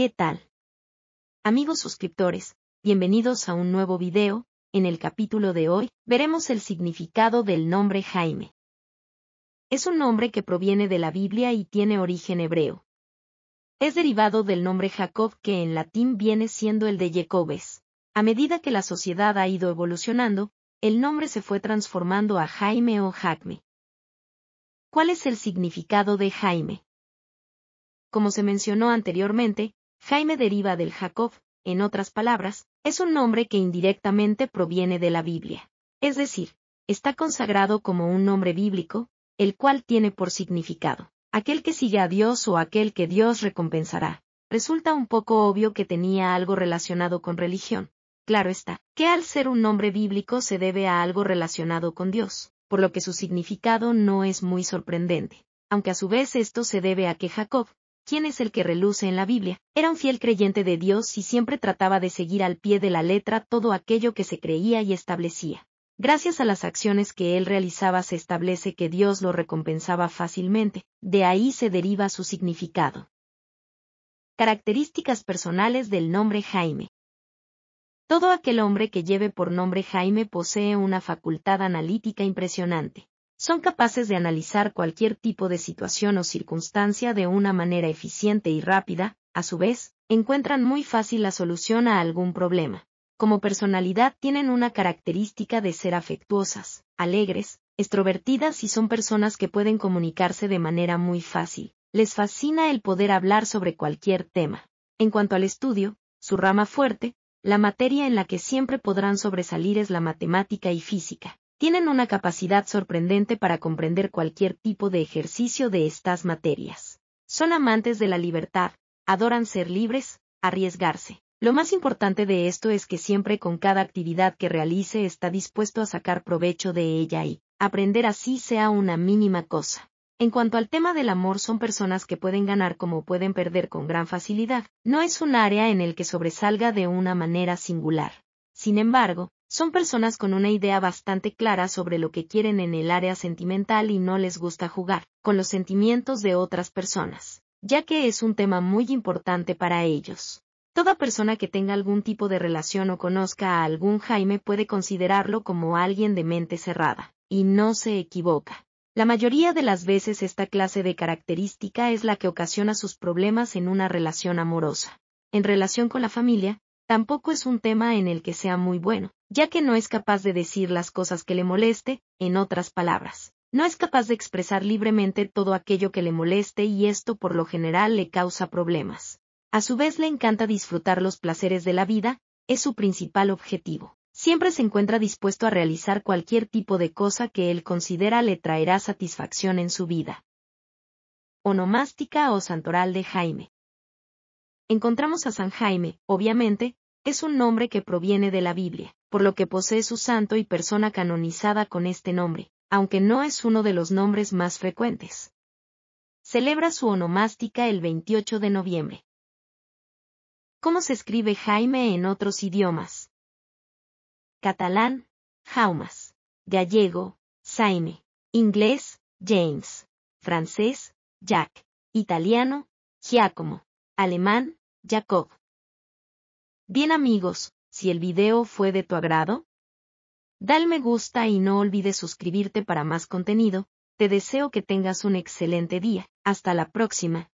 ¿Qué tal? Amigos suscriptores, bienvenidos a un nuevo video, en el capítulo de hoy veremos el significado del nombre Jaime. Es un nombre que proviene de la Biblia y tiene origen hebreo. Es derivado del nombre Jacob que en latín viene siendo el de Jacobes. A medida que la sociedad ha ido evolucionando, el nombre se fue transformando a Jaime o Jacme. ¿Cuál es el significado de Jaime? Como se mencionó anteriormente, Jaime deriva del Jacob, en otras palabras, es un nombre que indirectamente proviene de la Biblia. Es decir, está consagrado como un nombre bíblico, el cual tiene por significado, aquel que sigue a Dios o aquel que Dios recompensará. Resulta un poco obvio que tenía algo relacionado con religión. Claro está, que al ser un nombre bíblico se debe a algo relacionado con Dios, por lo que su significado no es muy sorprendente, aunque a su vez esto se debe a que Jacob, quién es el que reluce en la Biblia, era un fiel creyente de Dios y siempre trataba de seguir al pie de la letra todo aquello que se creía y establecía. Gracias a las acciones que él realizaba se establece que Dios lo recompensaba fácilmente, de ahí se deriva su significado. Características personales del nombre Jaime. Todo aquel hombre que lleve por nombre Jaime posee una facultad analítica impresionante son capaces de analizar cualquier tipo de situación o circunstancia de una manera eficiente y rápida, a su vez, encuentran muy fácil la solución a algún problema. Como personalidad tienen una característica de ser afectuosas, alegres, extrovertidas y son personas que pueden comunicarse de manera muy fácil. Les fascina el poder hablar sobre cualquier tema. En cuanto al estudio, su rama fuerte, la materia en la que siempre podrán sobresalir es la matemática y física tienen una capacidad sorprendente para comprender cualquier tipo de ejercicio de estas materias. Son amantes de la libertad, adoran ser libres, arriesgarse. Lo más importante de esto es que siempre con cada actividad que realice está dispuesto a sacar provecho de ella y aprender así sea una mínima cosa. En cuanto al tema del amor son personas que pueden ganar como pueden perder con gran facilidad, no es un área en el que sobresalga de una manera singular. Sin embargo, son personas con una idea bastante clara sobre lo que quieren en el área sentimental y no les gusta jugar con los sentimientos de otras personas, ya que es un tema muy importante para ellos. Toda persona que tenga algún tipo de relación o conozca a algún Jaime puede considerarlo como alguien de mente cerrada, y no se equivoca. La mayoría de las veces esta clase de característica es la que ocasiona sus problemas en una relación amorosa. En relación con la familia, tampoco es un tema en el que sea muy bueno, ya que no es capaz de decir las cosas que le moleste, en otras palabras. No es capaz de expresar libremente todo aquello que le moleste y esto por lo general le causa problemas. A su vez le encanta disfrutar los placeres de la vida, es su principal objetivo. Siempre se encuentra dispuesto a realizar cualquier tipo de cosa que él considera le traerá satisfacción en su vida. Onomástica o santoral de Jaime. Encontramos a San Jaime, obviamente, es un nombre que proviene de la Biblia, por lo que posee su santo y persona canonizada con este nombre, aunque no es uno de los nombres más frecuentes. Celebra su onomástica el 28 de noviembre. ¿Cómo se escribe Jaime en otros idiomas? Catalán, Jaumas. Gallego, Saime, Inglés, James. Francés, Jack. Italiano, Giacomo. Alemán, Jacob. Bien amigos, si el video fue de tu agrado, dale me gusta y no olvides suscribirte para más contenido, te deseo que tengas un excelente día, hasta la próxima.